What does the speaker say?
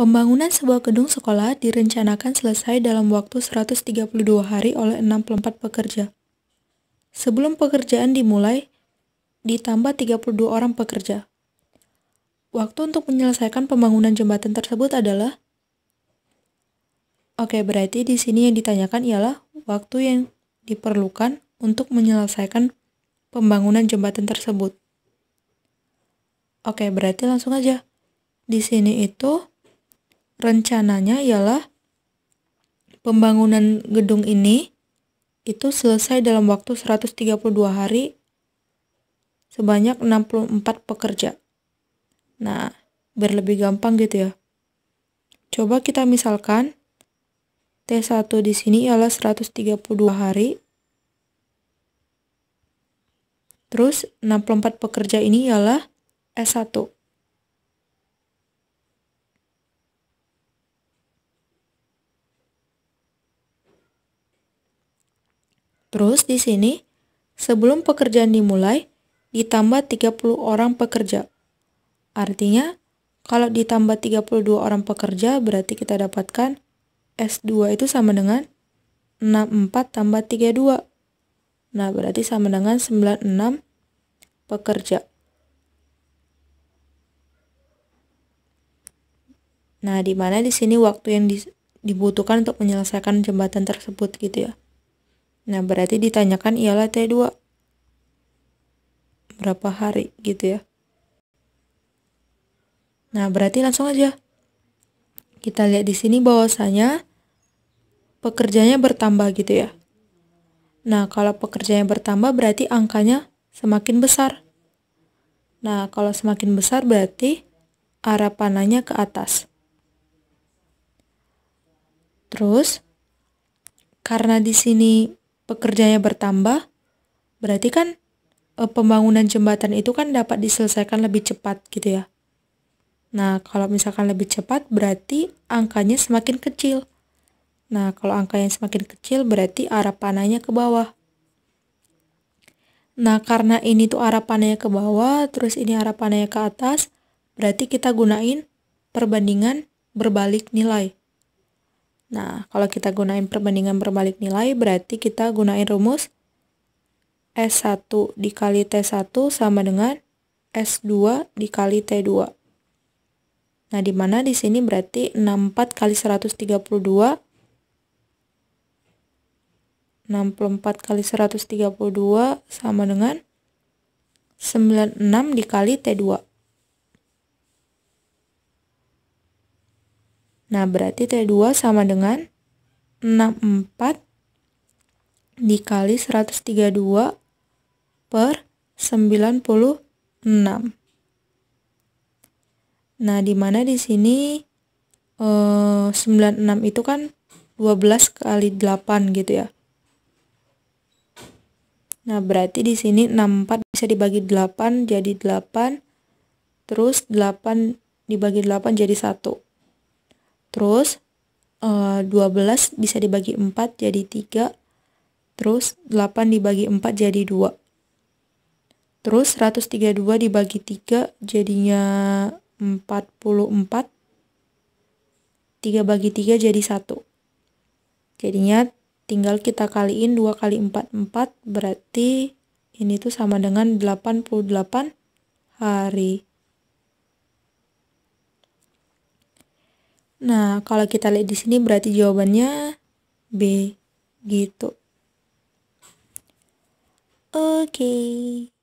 Pembangunan sebuah gedung sekolah direncanakan selesai dalam waktu 132 hari oleh 64 pekerja. Sebelum pekerjaan dimulai, ditambah 32 orang pekerja. Waktu untuk menyelesaikan pembangunan jembatan tersebut adalah Oke, berarti di sini yang ditanyakan ialah waktu yang diperlukan untuk menyelesaikan pembangunan jembatan tersebut. Oke, berarti langsung aja. Di sini itu rencananya ialah pembangunan gedung ini itu selesai dalam waktu 132 hari sebanyak 64 pekerja. Nah, biar lebih gampang gitu ya. Coba kita misalkan T1 di sini ialah 132 hari. Terus 64 pekerja ini ialah S1. Terus di sini, sebelum pekerjaan dimulai, ditambah 30 orang pekerja. Artinya, kalau ditambah 32 orang pekerja, berarti kita dapatkan S2 itu sama dengan 64 tambah 32. Nah, berarti sama dengan 96 pekerja. Nah, di mana di sini waktu yang dibutuhkan untuk menyelesaikan jembatan tersebut gitu ya. Nah, berarti ditanyakan ialah T2 berapa hari gitu ya. Nah, berarti langsung aja. Kita lihat di sini bahwasanya pekerjanya bertambah gitu ya. Nah, kalau pekerjanya bertambah berarti angkanya semakin besar. Nah, kalau semakin besar berarti arah panahnya ke atas. Terus, karena di sini pekerjanya bertambah, berarti kan e, pembangunan jembatan itu kan dapat diselesaikan lebih cepat gitu ya. Nah, kalau misalkan lebih cepat berarti angkanya semakin kecil. Nah, kalau angka yang semakin kecil berarti arah panahnya ke bawah. Nah, karena ini tuh arah panahnya ke bawah, terus ini arah panahnya ke atas, berarti kita gunain perbandingan berbalik nilai. Nah, kalau kita gunain perbandingan berbalik nilai, berarti kita gunain rumus S1 dikali T1 sama dengan S2 dikali T2. Nah, di mana di sini berarti 64 kali 132 64 kali 132 sama dengan 96 dikali T2. Nah, berarti T2 sama dengan 64 dikali 132 per 96. Nah, di mana di sini eh, 96 itu kan 12 kali 8 gitu ya. Nah, berarti di sini 64 bisa dibagi 8 jadi 8, terus 8 dibagi 8 jadi 1. Terus uh, eh, 12 bisa dibagi 4 jadi 3. Terus 8 dibagi 4 jadi 2. Terus 132 dibagi 3 jadinya 44. 3 bagi 3 jadi 1. Jadinya tinggal kita kaliin 2 kali 4, 4 berarti ini tuh sama dengan 88 hari. Nah, kalau kita lihat di sini berarti jawabannya B gitu. Oke. Okay.